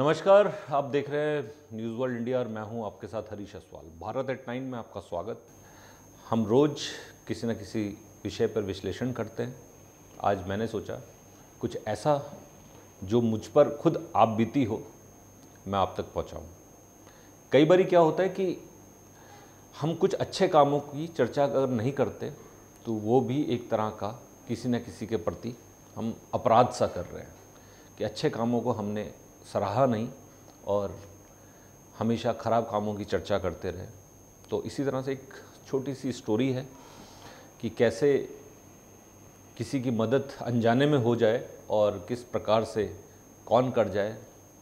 नमस्कार आप देख रहे हैं न्यूज़ वर्ल्ड इंडिया और मैं हूं आपके साथ हरीश अस्वाल भारत एट नाइन में आपका स्वागत हम रोज़ किसी न किसी विषय पर विश्लेषण करते हैं आज मैंने सोचा कुछ ऐसा जो मुझ पर खुद आप बीती हो मैं आप तक पहुंचाऊं। कई बार क्या होता है कि हम कुछ अच्छे कामों की चर्चा अगर नहीं करते तो वो भी एक तरह का किसी न किसी के प्रति हम अपराध सा कर रहे हैं कि अच्छे कामों को हमने सराहा नहीं और हमेशा ख़राब कामों की चर्चा करते रहे तो इसी तरह से एक छोटी सी स्टोरी है कि कैसे किसी की मदद अनजाने में हो जाए और किस प्रकार से कौन कर जाए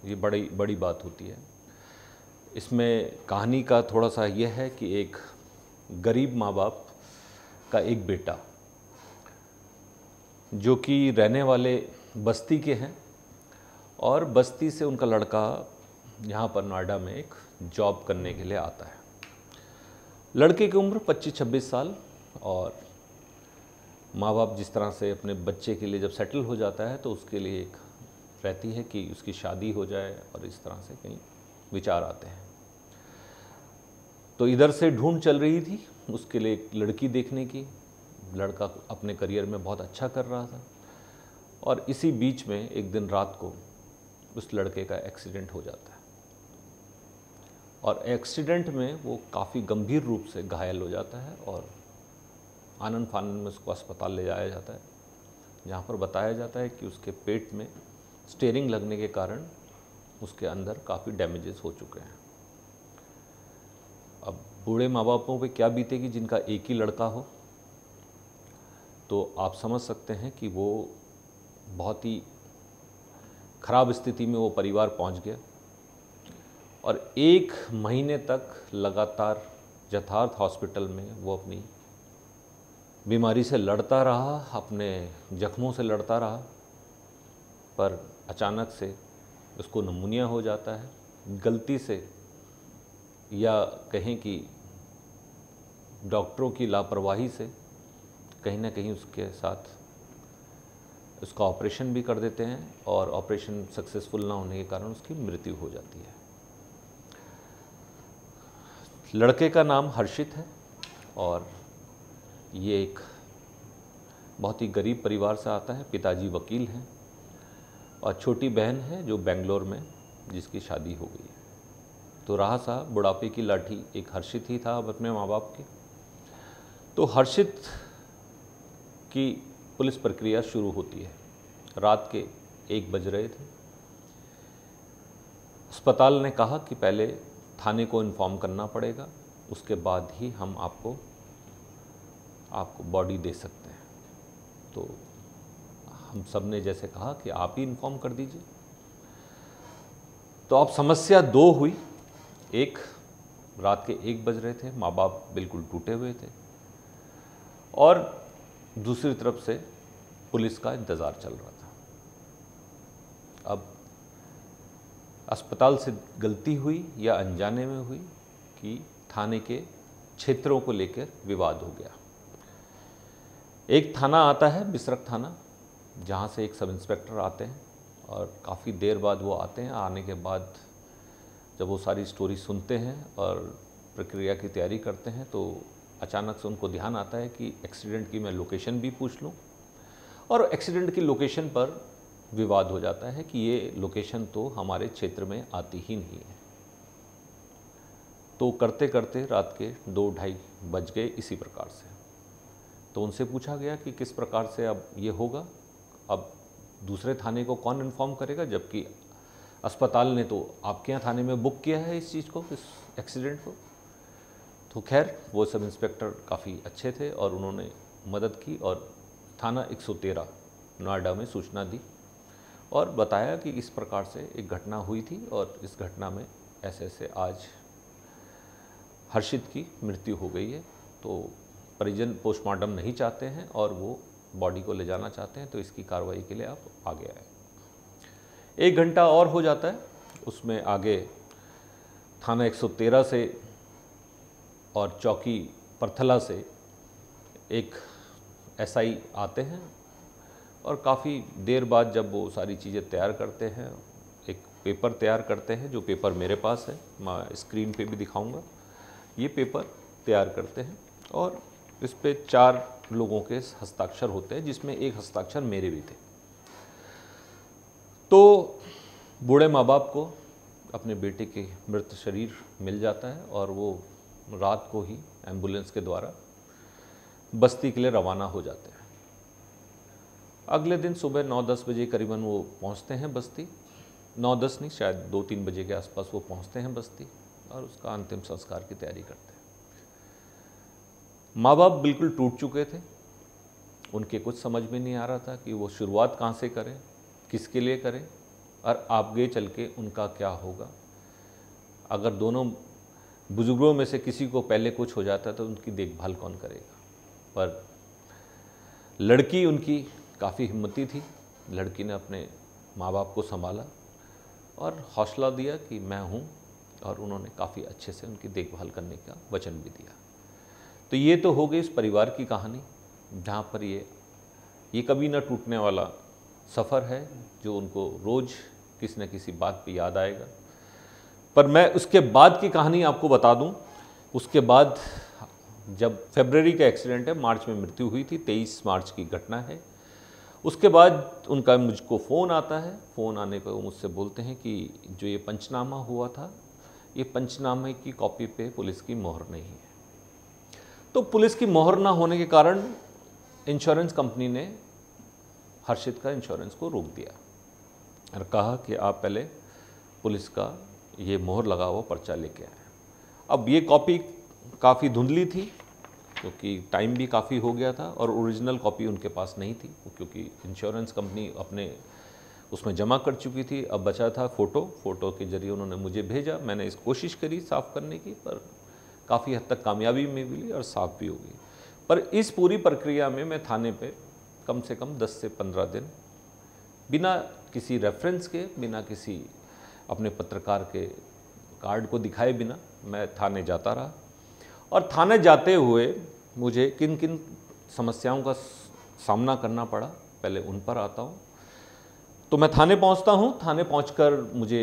ये बड़ी बड़ी बात होती है इसमें कहानी का थोड़ा सा यह है कि एक गरीब माँ बाप का एक बेटा जो कि रहने वाले बस्ती के हैं और बस्ती से उनका लड़का यहाँ पर नोएडा में एक जॉब करने के लिए आता है लड़के की उम्र 25-26 साल और माँ बाप जिस तरह से अपने बच्चे के लिए जब सेटल हो जाता है तो उसके लिए एक रहती है कि उसकी शादी हो जाए और इस तरह से कहीं विचार आते हैं तो इधर से ढूंढ चल रही थी उसके लिए एक लड़की देखने की लड़का अपने करियर में बहुत अच्छा कर रहा था और इसी बीच में एक दिन रात को उस लड़के का एक्सीडेंट हो जाता है और एक्सीडेंट में वो काफ़ी गंभीर रूप से घायल हो जाता है और आनंद फानन में उसको अस्पताल ले जाया जाता है जहाँ पर बताया जाता है कि उसके पेट में स्टेरिंग लगने के कारण उसके अंदर काफ़ी डैमेजेस हो चुके हैं अब बूढ़े माँ बापों पर क्या बीतेगी जिनका एक ही लड़का हो तो आप समझ सकते हैं कि वो बहुत ही खराब स्थिति में वो परिवार पहुंच गया और एक महीने तक लगातार यथार्थ हॉस्पिटल में वो अपनी बीमारी से लड़ता रहा अपने जख्मों से लड़ता रहा पर अचानक से उसको नमूनिया हो जाता है गलती से या कहें कि डॉक्टरों की लापरवाही से कहीं ना कहीं उसके साथ उसका ऑपरेशन भी कर देते हैं और ऑपरेशन सक्सेसफुल ना होने के कारण उसकी मृत्यु हो जाती है लड़के का नाम हर्षित है और ये एक बहुत ही गरीब परिवार से आता है पिताजी वकील हैं और छोटी बहन है जो बेंगलोर में जिसकी शादी हो गई है तो रहा साहब बुढ़ापे की लाठी एक हर्षित ही था अपने माँ बाप के तो हर्षित की पुलिस प्रक्रिया शुरू होती है रात के एक बज रहे थे अस्पताल ने कहा कि पहले थाने को इन्फॉर्म करना पड़ेगा उसके बाद ही हम आपको आपको बॉडी दे सकते हैं तो हम सब ने जैसे कहा कि आप ही इन्फॉर्म कर दीजिए तो अब समस्या दो हुई एक रात के एक बज रहे थे माँ बाप बिल्कुल टूटे हुए थे और दूसरी तरफ से पुलिस का इंतज़ार चल रहा था अब अस्पताल से गलती हुई या अनजाने में हुई कि थाने के क्षेत्रों को लेकर विवाद हो गया एक थाना आता है बिसरक थाना जहाँ से एक सब इंस्पेक्टर आते हैं और काफ़ी देर बाद वो आते हैं आने के बाद जब वो सारी स्टोरी सुनते हैं और प्रक्रिया की तैयारी करते हैं तो अचानक से उनको ध्यान आता है कि एक्सीडेंट की मैं लोकेशन भी पूछ लूँ और एक्सीडेंट की लोकेशन पर विवाद हो जाता है कि ये लोकेशन तो हमारे क्षेत्र में आती ही नहीं है तो करते करते रात के दो ढाई बज गए इसी प्रकार से तो उनसे पूछा गया कि किस प्रकार से अब ये होगा अब दूसरे थाने को कौन इन्फॉर्म करेगा जबकि अस्पताल ने तो आपके यहाँ थाने में बुक किया है इस चीज़ को इस एक्सीडेंट को तो खैर वो सब इंस्पेक्टर काफ़ी अच्छे थे और उन्होंने मदद की और थाना 113 नोएडा में सूचना दी और बताया कि इस प्रकार से एक घटना हुई थी और इस घटना में ऐसे ऐसे आज हर्षित की मृत्यु हो गई है तो परिजन पोस्टमार्टम नहीं चाहते हैं और वो बॉडी को ले जाना चाहते हैं तो इसकी कार्रवाई के लिए आप आगे आए एक घंटा और हो जाता है उसमें आगे थाना 113 से और चौकी परथला से एक एसआई आते हैं और काफ़ी देर बाद जब वो सारी चीज़ें तैयार करते हैं एक पेपर तैयार करते हैं जो पेपर मेरे पास है मैं स्क्रीन पे भी दिखाऊंगा ये पेपर तैयार करते हैं और इस पर चार लोगों के हस्ताक्षर होते हैं जिसमें एक हस्ताक्षर मेरे भी थे तो बूढ़े माँ बाप को अपने बेटे के मृत शरीर मिल जाता है और वो रात को ही एम्बुलेंस के द्वारा बस्ती के लिए रवाना हो जाते हैं अगले दिन सुबह नौ दस बजे करीबन वो पहुंचते हैं बस्ती नौ दस नहीं शायद दो तीन बजे के आसपास वो पहुंचते हैं बस्ती और उसका अंतिम संस्कार की तैयारी करते हैं माँ बाप बिल्कुल टूट चुके थे उनके कुछ समझ में नहीं आ रहा था कि वो शुरुआत कहाँ से करें किसके लिए करें और आगे चल के उनका क्या होगा अगर दोनों बुज़ुर्गों में से किसी को पहले कुछ हो जाता तो उनकी देखभाल कौन करेगा पर लड़की उनकी काफ़ी हिम्मती थी लड़की ने अपने माँ बाप को संभाला और हौसला दिया कि मैं हूँ और उन्होंने काफ़ी अच्छे से उनकी देखभाल करने का वचन भी दिया तो ये तो हो गई इस परिवार की कहानी जहाँ पर ये ये कभी ना टूटने वाला सफ़र है जो उनको रोज़ किसी न किसी बात पे याद आएगा पर मैं उसके बाद की कहानी आपको बता दूं उसके बाद जब फेबररी का एक्सीडेंट है मार्च में मृत्यु हुई थी 23 मार्च की घटना है उसके बाद उनका मुझको फ़ोन आता है फ़ोन आने पर वो मुझसे बोलते हैं कि जो ये पंचनामा हुआ था ये पंचनामे की कॉपी पे पुलिस की मोहर नहीं है तो पुलिस की मोहर ना होने के कारण इंश्योरेंस कंपनी ने हर्षित का इंश्योरेंस को रोक दिया और कहा कि आप पहले पुलिस का ये मोहर लगा हुआ पर्चा लेके आए अब ये कॉपी काफ़ी धुंधली थी क्योंकि टाइम भी काफ़ी हो गया था और ओरिजिनल कॉपी उनके पास नहीं थी क्योंकि इंश्योरेंस कंपनी अपने उसमें जमा कर चुकी थी अब बचा था फ़ोटो फ़ोटो के जरिए उन्होंने मुझे भेजा मैंने इस कोशिश करी साफ़ करने की पर काफ़ी हद तक कामयाबी में मिली और साफ़ भी हो गई पर इस पूरी प्रक्रिया में मैं थाने पे कम से कम 10 से 15 दिन बिना किसी रेफरेंस के बिना किसी अपने पत्रकार के कार्ड को दिखाए बिना मैं थाने जाता रहा और थाने जाते हुए मुझे किन किन समस्याओं का सामना करना पड़ा पहले उन पर आता हूँ तो मैं थाने पहुँचता हूँ थाने पहुँच मुझे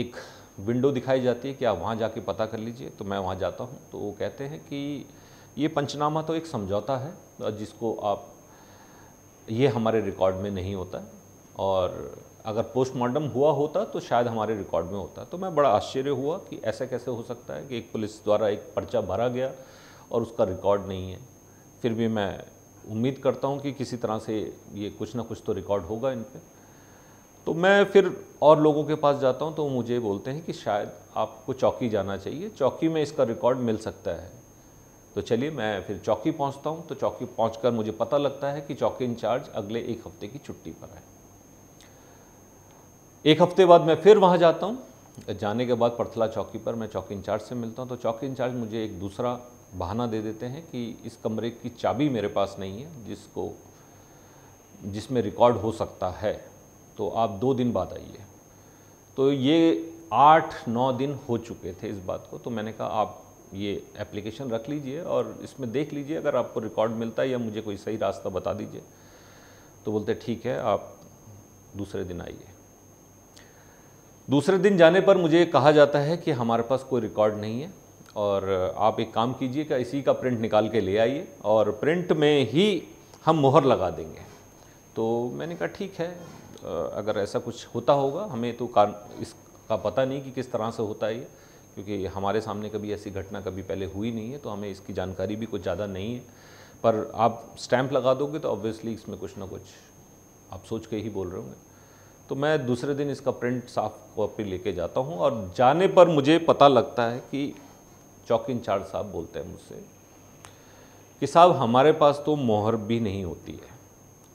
एक विंडो दिखाई जाती है कि आप वहाँ जाके पता कर लीजिए तो मैं वहाँ जाता हूँ तो वो कहते हैं कि ये पंचनामा तो एक समझौता है जिसको आप ये हमारे रिकॉर्ड में नहीं होता और अगर पोस्टमार्टम हुआ होता तो शायद हमारे रिकॉर्ड में होता तो मैं बड़ा आश्चर्य हुआ कि ऐसा कैसे हो सकता है कि एक पुलिस द्वारा एक पर्चा भरा गया और उसका रिकॉर्ड नहीं है फिर भी मैं उम्मीद करता हूँ कि किसी तरह से ये कुछ ना कुछ तो रिकॉर्ड होगा इन पर तो मैं फिर और लोगों के पास जाता हूँ तो मुझे बोलते हैं कि शायद आपको चौकी जाना चाहिए चौकी में इसका रिकॉर्ड मिल सकता है तो चलिए मैं फिर चौकी पहुँचता हूँ तो चौकी पहुँच मुझे पता लगता है कि चौकी इंचार्ज अगले एक हफ्ते की छुट्टी पर है एक हफ्ते बाद मैं फिर वहाँ जाता हूँ जाने के बाद पर्थला चौकी पर मैं चौकी इंचार्ज से मिलता हूँ तो चौकी इंचार्ज मुझे एक दूसरा बहाना दे देते हैं कि इस कमरे की चाबी मेरे पास नहीं है जिसको जिसमें रिकॉर्ड हो सकता है तो आप दो दिन बाद आइए तो ये आठ नौ दिन हो चुके थे इस बात को तो मैंने कहा आप ये एप्लीकेशन रख लीजिए और इसमें देख लीजिए अगर आपको रिकॉर्ड मिलता है या मुझे कोई सही रास्ता बता दीजिए तो बोलते ठीक है आप दूसरे दिन आइए दूसरे दिन जाने पर मुझे कहा जाता है कि हमारे पास कोई रिकॉर्ड नहीं है और आप एक काम कीजिए कि इसी का प्रिंट निकाल के ले आइए और प्रिंट में ही हम मोहर लगा देंगे तो मैंने कहा ठीक है अगर ऐसा कुछ होता होगा हमें तो कान इसका पता नहीं कि किस तरह से होता है ये क्योंकि हमारे सामने कभी ऐसी घटना कभी पहले हुई नहीं है तो हमें इसकी जानकारी भी कुछ ज़्यादा नहीं है पर आप स्टैंप लगा दोगे तो ऑब्वियसली इसमें कुछ ना कुछ आप सोच के ही बोल रहे होंगे तो मैं दूसरे दिन इसका प्रिंट साफ कॉपी लेके जाता हूँ और जाने पर मुझे पता लगता है कि चौक इंचार्ज साहब बोलते हैं मुझसे कि साहब हमारे पास तो मोहर भी नहीं होती है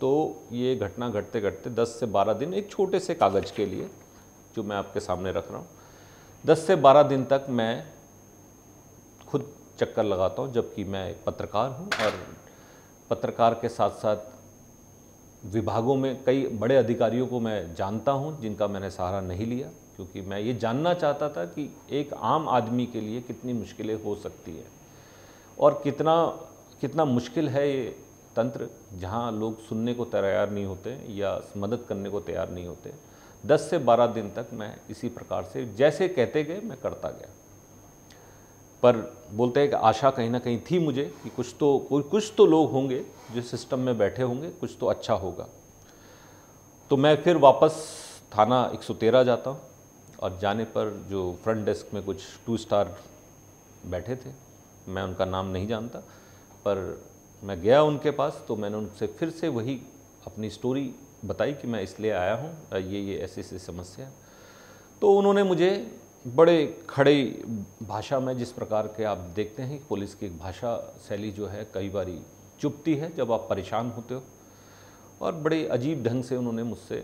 तो ये घटना घटते घटते 10 से 12 दिन एक छोटे से कागज़ के लिए जो मैं आपके सामने रख रहा हूँ 10 से 12 दिन तक मैं खुद चक्कर लगाता हूँ जबकि मैं एक पत्रकार हूँ और पत्रकार के साथ साथ विभागों में कई बड़े अधिकारियों को मैं जानता हूँ जिनका मैंने सहारा नहीं लिया क्योंकि मैं ये जानना चाहता था कि एक आम आदमी के लिए कितनी मुश्किलें हो सकती हैं और कितना कितना मुश्किल है ये तंत्र जहाँ लोग सुनने को तैयार नहीं होते या मदद करने को तैयार नहीं होते 10 से 12 दिन तक मैं इसी प्रकार से जैसे कहते गए मैं करता गया पर बोलते हैं कि आशा कहीं ना कहीं थी मुझे कि कुछ तो कोई कुछ तो लोग होंगे जो सिस्टम में बैठे होंगे कुछ तो अच्छा होगा तो मैं फिर वापस थाना 113 जाता हूँ और जाने पर जो फ्रंट डेस्क में कुछ टू स्टार बैठे थे मैं उनका नाम नहीं जानता पर मैं गया उनके पास तो मैंने उनसे फिर से वही अपनी स्टोरी बताई कि मैं इसलिए आया हूँ ये ये ऐसी ऐसी समस्या तो उन्होंने मुझे बड़े खड़े भाषा में जिस प्रकार के आप देखते हैं पुलिस की एक भाषा शैली जो है कई बारी चुपती है जब आप परेशान होते हो और बड़े अजीब ढंग से उन्होंने मुझसे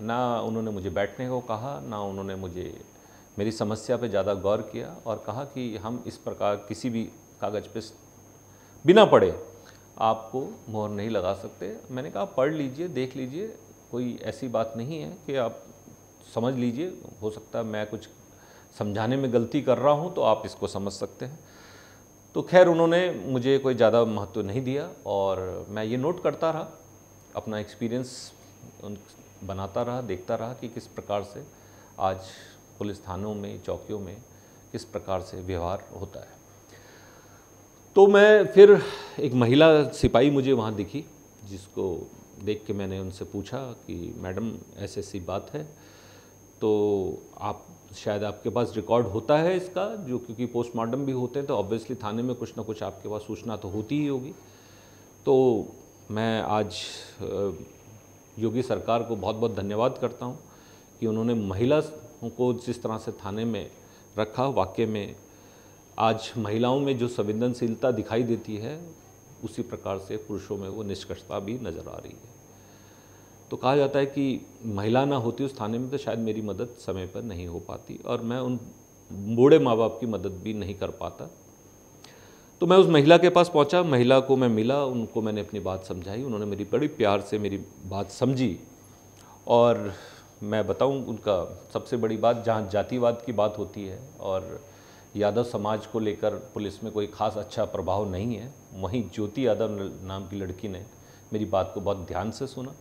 ना उन्होंने मुझे बैठने को कहा ना उन्होंने मुझे मेरी समस्या पे ज़्यादा गौर किया और कहा कि हम इस प्रकार किसी भी कागज़ पे बिना पढ़े आपको मोहर नहीं लगा सकते मैंने कहा पढ़ लीजिए देख लीजिए कोई ऐसी बात नहीं है कि आप समझ लीजिए हो सकता है मैं कुछ समझाने में गलती कर रहा हूँ तो आप इसको समझ सकते हैं तो खैर उन्होंने मुझे कोई ज़्यादा महत्व नहीं दिया और मैं ये नोट करता रहा अपना एक्सपीरियंस बनाता रहा देखता रहा कि किस प्रकार से आज पुलिस थानों में चौकियों में किस प्रकार से व्यवहार होता है तो मैं फिर एक महिला सिपाही मुझे वहाँ दिखी जिसको देख के मैंने उनसे पूछा कि मैडम ऐसी ऐसी बात है तो आप शायद आपके पास रिकॉर्ड होता है इसका जो क्योंकि पोस्टमार्टम भी होते हैं तो ऑब्वियसली थाने में कुछ ना कुछ आपके पास सूचना तो होती ही होगी तो मैं आज योगी सरकार को बहुत बहुत धन्यवाद करता हूँ कि उन्होंने महिला को जिस तरह से थाने में रखा वाक्य में आज महिलाओं में जो संवेदनशीलता दिखाई देती है उसी प्रकार से पुरुषों में वो निष्कर्षता भी नज़र आ रही है तो कहा जाता है कि महिला ना होती उस थाने में तो शायद मेरी मदद समय पर नहीं हो पाती और मैं उन बूढ़े माँ बाप की मदद भी नहीं कर पाता तो मैं उस महिला के पास पहुंचा महिला को मैं मिला उनको मैंने अपनी बात समझाई उन्होंने मेरी बड़ी प्यार से मेरी बात समझी और मैं बताऊं उनका सबसे बड़ी बात जहाँ जातिवाद की बात होती है और यादव समाज को लेकर पुलिस में कोई खास अच्छा प्रभाव नहीं है वहीं ज्योति यादव नाम की लड़की ने मेरी बात को बहुत ध्यान से सुना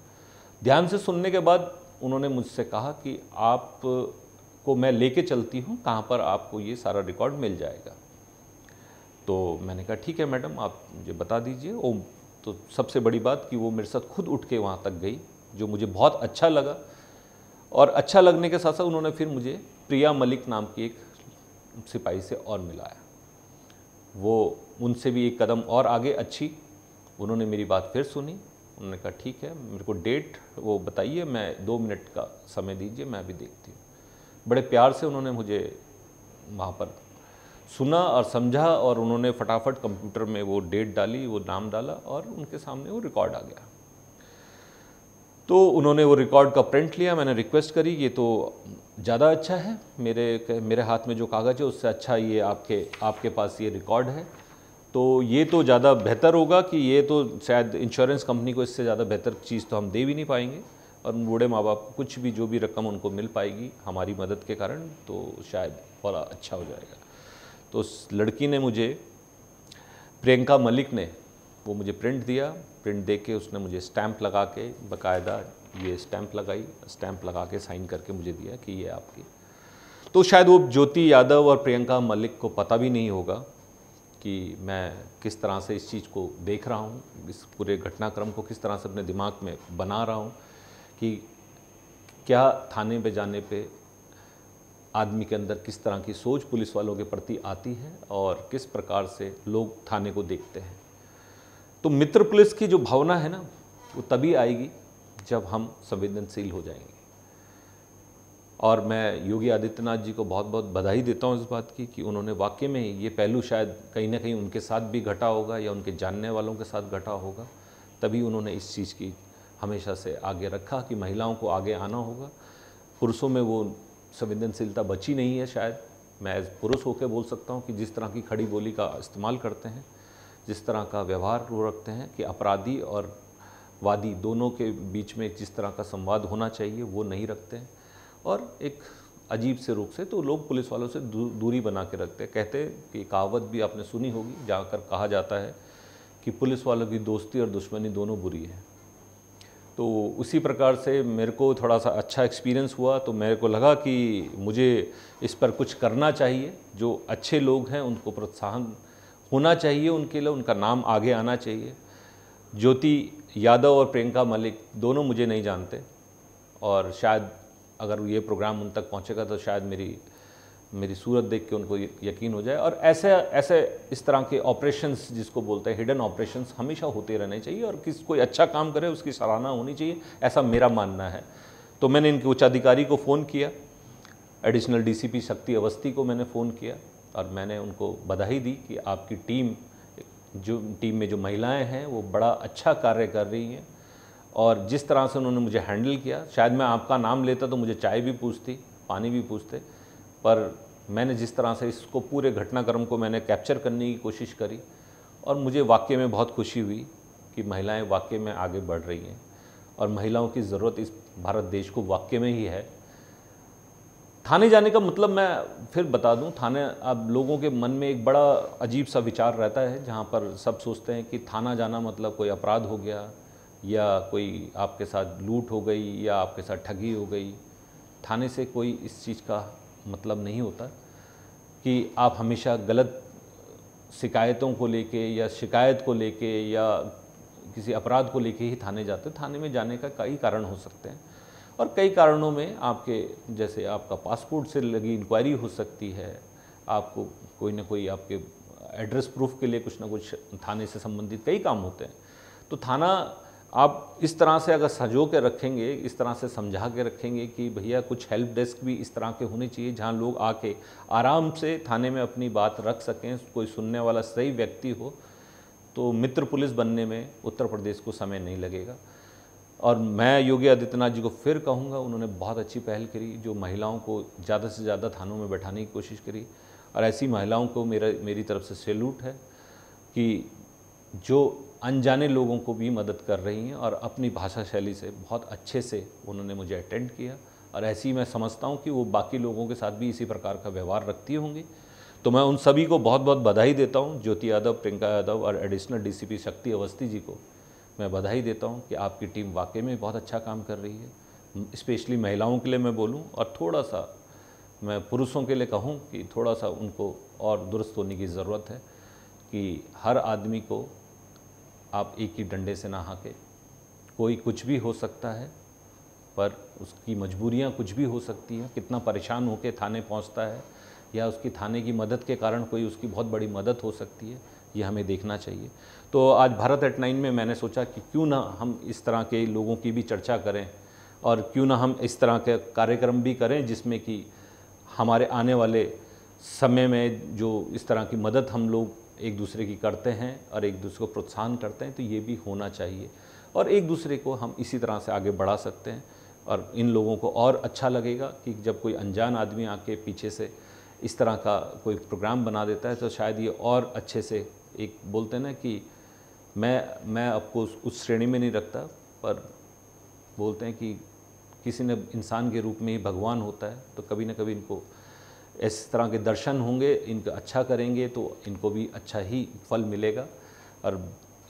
ध्यान से सुनने के बाद उन्होंने मुझसे कहा कि आप को मैं लेके चलती हूँ कहाँ पर आपको ये सारा रिकॉर्ड मिल जाएगा तो मैंने कहा ठीक है मैडम आप मुझे बता दीजिए ओ तो सबसे बड़ी बात कि वो मेरे साथ खुद उठ के वहाँ तक गई जो मुझे बहुत अच्छा लगा और अच्छा लगने के साथ साथ उन्होंने फिर मुझे प्रिया मलिक नाम की एक सिपाही से और मिलाया वो उनसे भी एक कदम और आगे अच्छी उन्होंने मेरी बात फिर सुनी उन्होंने कहा ठीक है मेरे को डेट वो बताइए मैं दो मिनट का समय दीजिए मैं अभी देखती हूँ बड़े प्यार से उन्होंने मुझे वहाँ पर सुना और समझा और उन्होंने फटाफट कंप्यूटर में वो डेट डाली वो नाम डाला और उनके सामने वो रिकॉर्ड आ गया तो उन्होंने वो रिकॉर्ड का प्रिंट लिया मैंने रिक्वेस्ट करी ये तो ज़्यादा अच्छा है मेरे मेरे हाथ में जो कागज़ है उससे अच्छा ये आपके आपके पास ये रिकॉर्ड है तो ये तो ज़्यादा बेहतर होगा कि ये तो शायद इंश्योरेंस कंपनी को इससे ज़्यादा बेहतर चीज़ तो हम दे भी नहीं पाएंगे और बूढ़े माँ बाप कुछ भी जो भी रकम उनको मिल पाएगी हमारी मदद के कारण तो शायद बड़ा अच्छा हो जाएगा तो उस लड़की ने मुझे प्रियंका मलिक ने वो मुझे प्रिंट दिया प्रिंट दे के उसने मुझे स्टैंप लगा के बाकायदा ये स्टैंप लगाई स्टैंप लगा के साइन करके मुझे दिया कि ये आपकी तो शायद वो ज्योति यादव और प्रियंका मलिक को पता भी नहीं होगा कि मैं किस तरह से इस चीज़ को देख रहा हूँ इस पूरे घटनाक्रम को किस तरह से अपने दिमाग में बना रहा हूँ कि क्या थाने पे जाने पे आदमी के अंदर किस तरह की सोच पुलिस वालों के प्रति आती है और किस प्रकार से लोग थाने को देखते हैं तो मित्र पुलिस की जो भावना है ना वो तभी आएगी जब हम संवेदनशील हो जाएंगे और मैं योगी आदित्यनाथ जी को बहुत बहुत बधाई देता हूँ इस बात की कि उन्होंने वाकई में ये पहलू शायद कहीं ना कहीं उनके साथ भी घटा होगा या उनके जानने वालों के साथ घटा होगा तभी उन्होंने इस चीज़ की हमेशा से आगे रखा कि महिलाओं को आगे आना होगा पुरुषों में वो संवेदनशीलता बची नहीं है शायद मैं एज पुरुष होकर बोल सकता हूँ कि जिस तरह की खड़ी बोली का इस्तेमाल करते हैं जिस तरह का व्यवहार वो रखते हैं कि अपराधी और वादी दोनों के बीच में जिस तरह का संवाद होना चाहिए वो नहीं रखते हैं और एक अजीब से रूप से तो लोग पुलिस वालों से दूरी बना के रखते कहते हैं कि कहावत भी आपने सुनी होगी जाकर कहा जाता है कि पुलिस वालों की दोस्ती और दुश्मनी दोनों बुरी है तो उसी प्रकार से मेरे को थोड़ा सा अच्छा एक्सपीरियंस हुआ तो मेरे को लगा कि मुझे इस पर कुछ करना चाहिए जो अच्छे लोग हैं उनको प्रोत्साहन होना चाहिए उनके लिए उनका नाम आगे आना चाहिए ज्योति यादव और प्रियंका मलिक दोनों मुझे नहीं जानते और शायद अगर ये प्रोग्राम उन तक पहुँचेगा तो शायद मेरी मेरी सूरत देख के उनको यकीन हो जाए और ऐसे ऐसे इस तरह के ऑपरेशंस जिसको बोलते हैं हिडन ऑपरेशंस हमेशा होते रहने चाहिए और किस कोई अच्छा काम करे उसकी सराहना होनी चाहिए ऐसा मेरा मानना है तो मैंने इनके उच्चाधिकारी को फ़ोन किया एडिशनल डीसीपी शक्ति अवस्थी को मैंने फ़ोन किया और मैंने उनको बधाई दी कि आपकी टीम जो टीम में जो महिलाएं हैं वो बड़ा अच्छा कार्य कर रही हैं और जिस तरह से उन्होंने मुझे हैंडल किया शायद मैं आपका नाम लेता तो मुझे चाय भी पूछती पानी भी पूछते पर मैंने जिस तरह से इसको पूरे घटनाक्रम को मैंने कैप्चर करने की कोशिश करी और मुझे वाक्य में बहुत खुशी हुई कि महिलाएं वाक्य में आगे बढ़ रही हैं और महिलाओं की ज़रूरत इस भारत देश को वाक्य में ही है थाने जाने का मतलब मैं फिर बता दूं थाने अब लोगों के मन में एक बड़ा अजीब सा विचार रहता है जहाँ पर सब सोचते हैं कि थाना जाना मतलब कोई अपराध हो गया या कोई आपके साथ लूट हो गई या आपके साथ ठगी हो गई थाने से कोई इस चीज़ का मतलब नहीं होता कि आप हमेशा गलत शिकायतों को लेके या शिकायत को लेके या किसी अपराध को लेके ही थाने जाते थाने में जाने का कई कारण हो सकते हैं और कई कारणों में आपके जैसे आपका पासपोर्ट से लगी इंक्वायरी हो सकती है आपको कोई ना कोई आपके एड्रेस प्रूफ के लिए कुछ ना कुछ थाने से संबंधित कई काम होते हैं तो थाना आप इस तरह से अगर सजो के रखेंगे इस तरह से समझा के रखेंगे कि भैया कुछ हेल्प डेस्क भी इस तरह के होने चाहिए जहां लोग आके आराम से थाने में अपनी बात रख सकें कोई सुनने वाला सही व्यक्ति हो तो मित्र पुलिस बनने में उत्तर प्रदेश को समय नहीं लगेगा और मैं योगी आदित्यनाथ जी को फिर कहूँगा उन्होंने बहुत अच्छी पहल करी जो महिलाओं को ज़्यादा से ज़्यादा थानों में बैठाने की कोशिश करी और ऐसी महिलाओं को मेरा मेरी तरफ से सैल्यूट है कि जो अनजाने लोगों को भी मदद कर रही हैं और अपनी भाषा शैली से बहुत अच्छे से उन्होंने मुझे अटेंड किया और ऐसी मैं समझता हूँ कि वो बाकी लोगों के साथ भी इसी प्रकार का व्यवहार रखती होंगी तो मैं उन सभी को बहुत बहुत बधाई देता हूँ ज्योति यादव प्रियंका यादव और एडिशनल डीसीपी शक्ति अवस्थी जी को मैं बधाई देता हूँ कि आपकी टीम वाकई में बहुत अच्छा काम कर रही है स्पेशली महिलाओं के लिए मैं बोलूँ और थोड़ा सा मैं पुरुषों के लिए कहूँ कि थोड़ा सा उनको और दुरुस्त होने की ज़रूरत है कि हर आदमी को आप एक ही डंडे से ना हाके कोई कुछ भी हो सकता है पर उसकी मजबूरियां कुछ भी हो सकती हैं कितना परेशान होकर थाने पहुंचता है या उसकी थाने की मदद के कारण कोई उसकी बहुत बड़ी मदद हो सकती है ये हमें देखना चाहिए तो आज भारत एट नाइन में मैंने सोचा कि क्यों ना हम इस तरह के लोगों की भी चर्चा करें और क्यों ना हम इस तरह के कार्यक्रम भी करें जिसमें कि हमारे आने वाले समय में जो इस तरह की मदद हम लोग एक दूसरे की करते हैं और एक दूसरे को प्रोत्साहन करते हैं तो ये भी होना चाहिए और एक दूसरे को हम इसी तरह से आगे बढ़ा सकते हैं और इन लोगों को और अच्छा लगेगा कि जब कोई अनजान आदमी आके पीछे से इस तरह का कोई प्रोग्राम बना देता है तो शायद ये और अच्छे से एक बोलते हैं ना कि मैं मैं आपको उस श्रेणी में नहीं रखता पर बोलते हैं कि किसी ने इंसान के रूप में ही भगवान होता है तो कभी ना कभी इनको इस तरह के दर्शन होंगे इनका अच्छा करेंगे तो इनको भी अच्छा ही फल मिलेगा और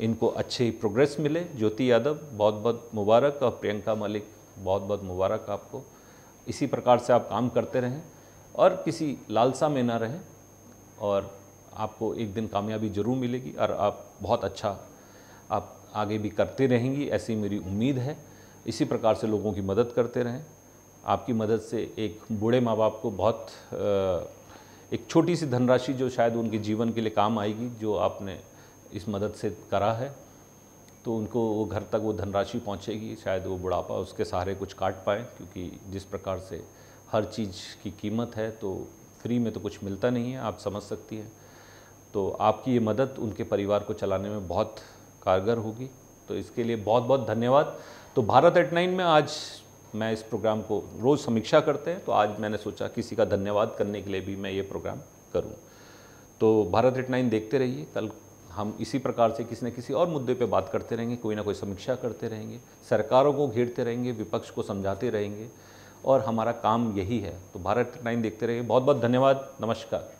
इनको अच्छे ही प्रोग्रेस मिले ज्योति यादव बहुत बहुत मुबारक और प्रियंका मलिक बहुत बहुत मुबारक आपको इसी प्रकार से आप काम करते रहें और किसी लालसा में ना रहें और आपको एक दिन कामयाबी ज़रूर मिलेगी और आप बहुत अच्छा आप आगे भी करते रहेंगी ऐसी मेरी उम्मीद है इसी प्रकार से लोगों की मदद करते रहें आपकी मदद से एक बूढ़े माँ बाप को बहुत एक छोटी सी धनराशि जो शायद उनके जीवन के लिए काम आएगी जो आपने इस मदद से करा है तो उनको वो घर तक वो धनराशि पहुँचेगी शायद वो बुढ़ापा उसके सहारे कुछ काट पाए क्योंकि जिस प्रकार से हर चीज़ की कीमत है तो फ्री में तो कुछ मिलता नहीं है आप समझ सकती हैं तो आपकी ये मदद उनके परिवार को चलाने में बहुत कारगर होगी तो इसके लिए बहुत बहुत धन्यवाद तो भारत एट नाइन में आज मैं इस प्रोग्राम को रोज़ समीक्षा करते हैं तो आज मैंने सोचा किसी का धन्यवाद करने के लिए भी मैं ये प्रोग्राम करूँ तो भारत रेट नाइन देखते रहिए कल हम इसी प्रकार से किसी न किसी और मुद्दे पे बात करते रहेंगे कोई ना कोई समीक्षा करते रहेंगे सरकारों को घेरते रहेंगे विपक्ष को समझाते रहेंगे और हमारा काम यही है तो भारत नाइन देखते रहिए बहुत बहुत धन्यवाद नमस्कार